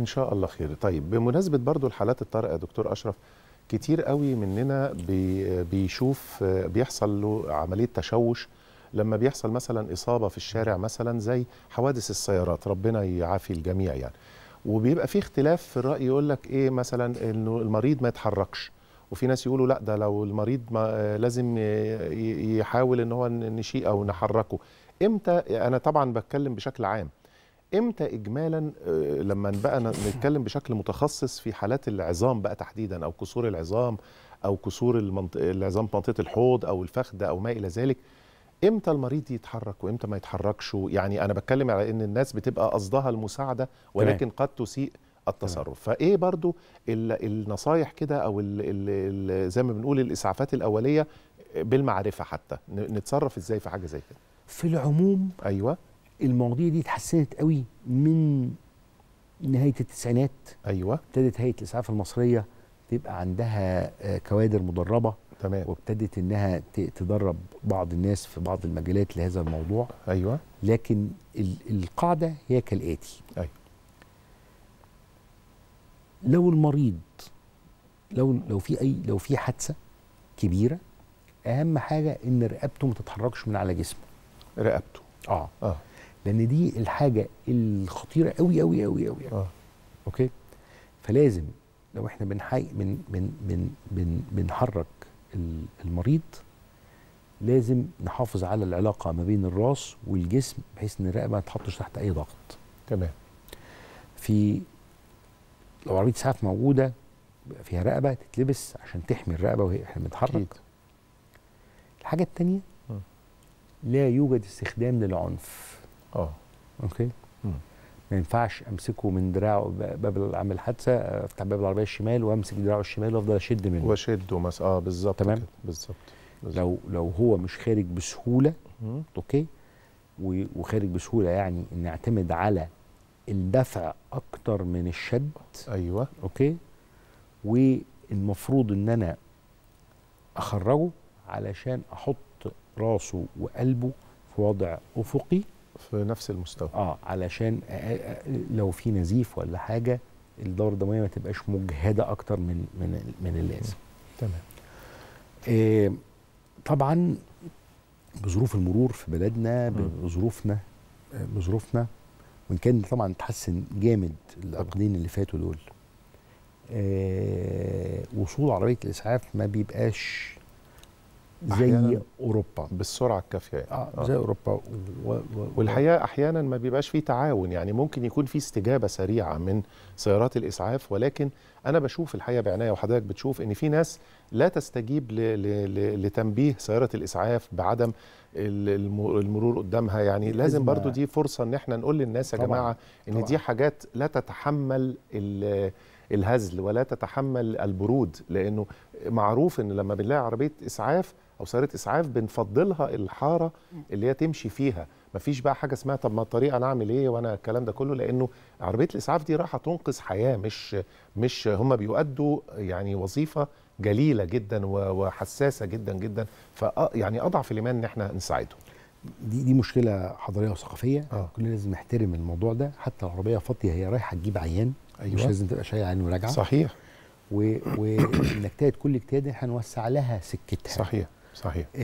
ان شاء الله خير طيب بمناسبه برضو الحالات الطارئه يا دكتور اشرف كتير قوي مننا بي بيشوف بيحصل له عمليه تشوش لما بيحصل مثلا اصابه في الشارع مثلا زي حوادث السيارات ربنا يعافي الجميع يعني وبيبقى في اختلاف في الراي يقول لك ايه مثلا انه المريض ما يتحركش وفي ناس يقولوا لا ده لو المريض ما لازم يحاول ان هو نشيء او نحركه امتى انا طبعا بتكلم بشكل عام امتى اجمالا آه، لما بقى نتكلم بشكل متخصص في حالات العظام بقى تحديدا او كسور العظام او كسور المنطق العظام في منطقه الحوض او الفخذ او ما الى ذلك امتى المريض يتحرك وامتى ما يتحركش يعني انا بتكلم على ان الناس بتبقى قصدها المساعده ولكن قد تسيء التصرف فايه برضو النصايح كده او زي ما بنقول الاسعافات الاوليه بالمعرفه حتى نتصرف ازاي في حاجه زي كده في العموم ايوه المواضيع دي اتحسنت قوي من نهايه التسعينات ايوه ابتدت هيئه الاسعاف المصريه تبقى عندها آه، كوادر مدربه تمام وابتدت انها تدرب بعض الناس في بعض المجالات لهذا الموضوع ايوه لكن القاعده هي كالاتي ايوه لو المريض لو لو في اي لو في حادثه كبيره اهم حاجه ان رقبته ما تتحركش من على جسمه رقبته اه اه لان دي الحاجه الخطيره قوي قوي قوي قوي اه اوكي فلازم لو احنا بنحي من من من من بنحرك المريض لازم نحافظ على العلاقه ما بين الراس والجسم بحيث ان الرقبه ما تحطش تحت اي ضغط تمام في لو عربيه اسعاف موجوده فيها رقبه تتلبس عشان تحمي الرقبه وهي احنا بنتحرك الحاجه الثانيه آه. لا يوجد استخدام للعنف اه اوكي ما ينفعش امسكه من دراعه باب اعمل حادثه افتح باب العربيه الشمال وامسك دراعه الشمال وافضل اشد منه واشده مثلا اه بالظبط تمام بالظبط لو لو هو مش خارج بسهوله مم. اوكي وخارج بسهوله يعني نعتمد على الدفع اكتر من الشد ايوه اوكي والمفروض ان انا اخرجه علشان احط راسه وقلبه في وضع افقي في نفس المستوى اه علشان لو في نزيف ولا حاجه الدوره الدمويه ما تبقاش مجهده اكتر من من من اللازم تمام آه طبعا بظروف المرور في بلدنا بظروفنا آه، بظروفنا وان كان طبعا تحسن جامد العقدين اللي فاتوا دول آه وصول عربيه الاسعاف ما بيبقاش زي اوروبا بالسرعه الكافيه يعني. آه, آه. زي اوروبا و... و... والحقيقه احيانا ما بيبقاش في تعاون يعني ممكن يكون في استجابه سريعه من سيارات الاسعاف ولكن انا بشوف الحقيقه بعنايه وحضرتك بتشوف ان في ناس لا تستجيب ل... ل... ل... لتنبيه سياره الاسعاف بعدم المرور قدامها يعني لازم برضو دي فرصه ان احنا نقول للناس يا جماعه ان طبعا. دي حاجات لا تتحمل الهزل ولا تتحمل البرود لانه معروف ان لما بنلاقي عربيه اسعاف او سياره اسعاف بنفضلها الحاره اللي هي تمشي فيها مفيش بقى حاجه اسمها طب ما الطريقه انا اعمل ايه وانا الكلام ده كله لانه عربيه الاسعاف دي رايحه تنقذ حياه مش مش هم بيؤدوا يعني وظيفه جليله جدا وحساسه جدا جدا ف يعني اضعف الايمان ان احنا نساعدهم دي دي مشكله حضاريه وثقافيه آه. كلنا لازم نحترم الموضوع ده حتى العربيه فاضيه هي رايحه تجيب عيان أيوة. مش لازم تبقى شايله عين يعني وراجعه صحيح ونجتهد كل اجتهاد احنا نوسع لها سكتها صحيح صحيح